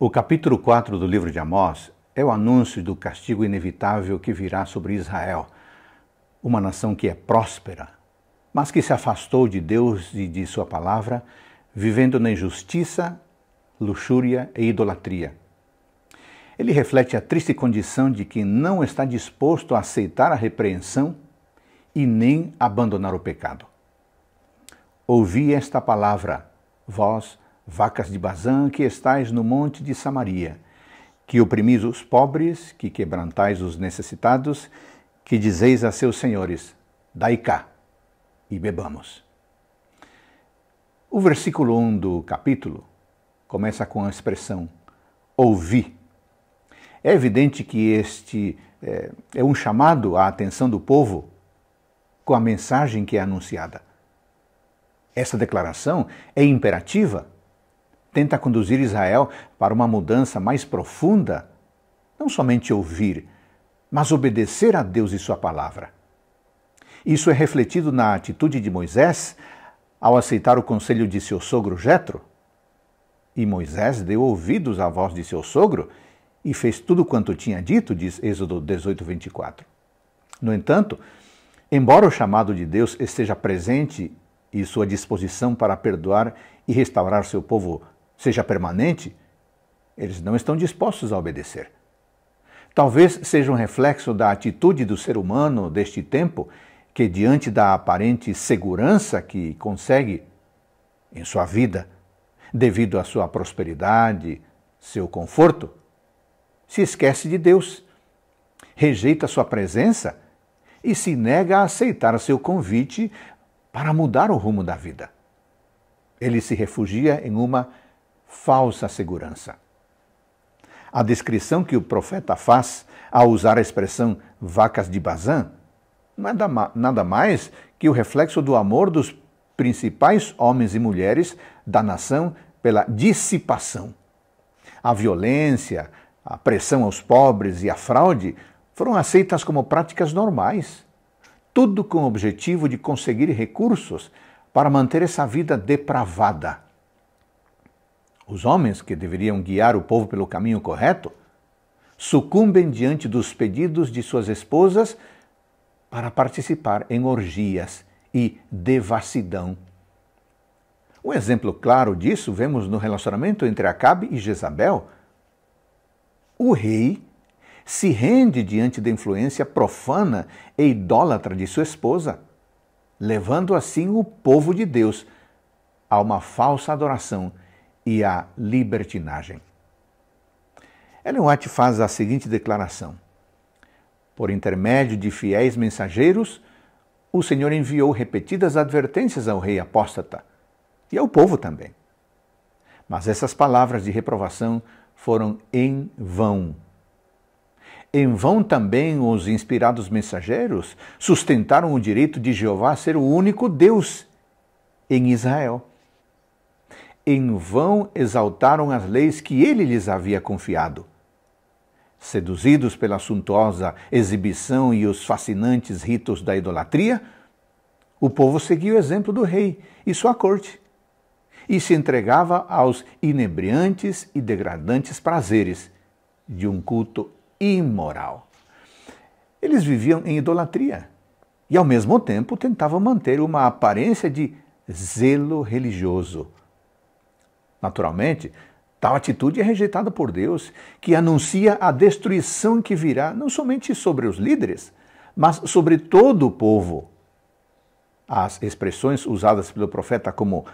O capítulo 4 do livro de Amós é o anúncio do castigo inevitável que virá sobre Israel, uma nação que é próspera, mas que se afastou de Deus e de sua palavra, vivendo na injustiça, luxúria e idolatria. Ele reflete a triste condição de quem não está disposto a aceitar a repreensão e nem abandonar o pecado. Ouvi esta palavra, vós, Vacas de Bazã, que estais no monte de Samaria, que oprimis os pobres, que quebrantais os necessitados, que dizeis a seus senhores: Dai cá e bebamos. O versículo 1 do capítulo começa com a expressão ouvi. É evidente que este é, é um chamado à atenção do povo com a mensagem que é anunciada. Essa declaração é imperativa tenta conduzir Israel para uma mudança mais profunda, não somente ouvir, mas obedecer a Deus e Sua palavra. Isso é refletido na atitude de Moisés ao aceitar o conselho de seu sogro Jetro. E Moisés deu ouvidos à voz de seu sogro e fez tudo quanto tinha dito, diz Êxodo 18, 24. No entanto, embora o chamado de Deus esteja presente e sua disposição para perdoar e restaurar seu povo seja permanente, eles não estão dispostos a obedecer. Talvez seja um reflexo da atitude do ser humano deste tempo, que, diante da aparente segurança que consegue em sua vida, devido à sua prosperidade, seu conforto, se esquece de Deus, rejeita sua presença e se nega a aceitar seu convite para mudar o rumo da vida. Ele se refugia em uma falsa segurança. A descrição que o profeta faz ao usar a expressão vacas de Bazã, é nada mais que o reflexo do amor dos principais homens e mulheres da nação pela dissipação. A violência, a pressão aos pobres e a fraude foram aceitas como práticas normais, tudo com o objetivo de conseguir recursos para manter essa vida depravada os homens que deveriam guiar o povo pelo caminho correto, sucumbem diante dos pedidos de suas esposas para participar em orgias e devassidão. Um exemplo claro disso vemos no relacionamento entre Acabe e Jezabel. O rei se rende diante da influência profana e idólatra de sua esposa, levando assim o povo de Deus a uma falsa adoração e à libertinagem. Ellen White faz a seguinte declaração: Por intermédio de fiéis mensageiros, o Senhor enviou repetidas advertências ao rei apóstata e ao povo também. Mas essas palavras de reprovação foram em vão. Em vão também os inspirados mensageiros sustentaram o direito de Jeová ser o único Deus em Israel em vão exaltaram as leis que ele lhes havia confiado. Seduzidos pela suntuosa exibição e os fascinantes ritos da idolatria, o povo seguia o exemplo do rei e sua corte e se entregava aos inebriantes e degradantes prazeres de um culto imoral. Eles viviam em idolatria e, ao mesmo tempo, tentavam manter uma aparência de zelo religioso Naturalmente, tal atitude é rejeitada por Deus, que anuncia a destruição que virá não somente sobre os líderes, mas sobre todo o povo. As expressões usadas pelo profeta como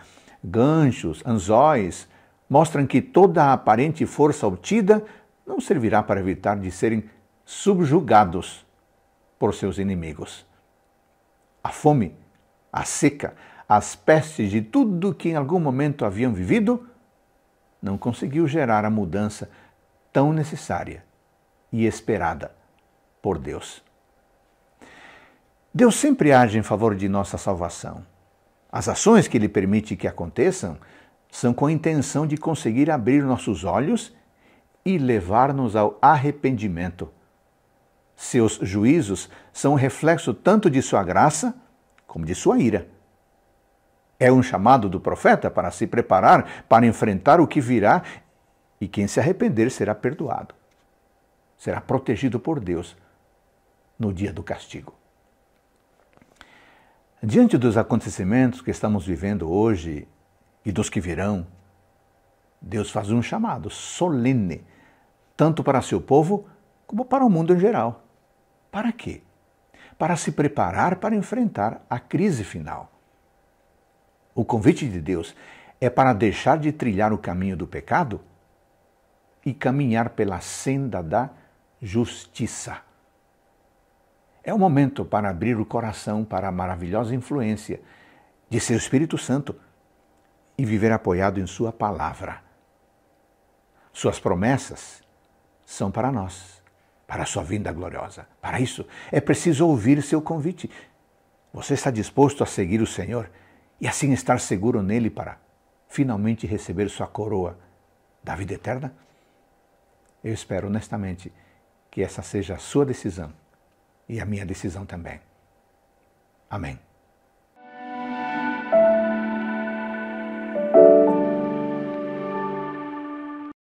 ganchos, anzóis, mostram que toda a aparente força obtida não servirá para evitar de serem subjugados por seus inimigos. A fome, a seca, as pestes de tudo que em algum momento haviam vivido não conseguiu gerar a mudança tão necessária e esperada por Deus. Deus sempre age em favor de nossa salvação. As ações que Ele permite que aconteçam são com a intenção de conseguir abrir nossos olhos e levar-nos ao arrependimento. Seus juízos são reflexo tanto de sua graça como de sua ira. É um chamado do profeta para se preparar para enfrentar o que virá, e quem se arrepender será perdoado, será protegido por Deus no dia do castigo. Diante dos acontecimentos que estamos vivendo hoje e dos que virão, Deus faz um chamado solene, tanto para seu povo como para o mundo em geral. Para quê? Para se preparar para enfrentar a crise final o convite de Deus é para deixar de trilhar o caminho do pecado e caminhar pela senda da justiça. É o momento para abrir o coração para a maravilhosa influência de seu Espírito Santo e viver apoiado em Sua palavra. Suas promessas são para nós, para a sua vinda gloriosa. Para isso, é preciso ouvir seu convite. Você está disposto a seguir o Senhor? e assim estar seguro nele para finalmente receber sua coroa da vida eterna? Eu espero honestamente que essa seja a sua decisão e a minha decisão também. Amém.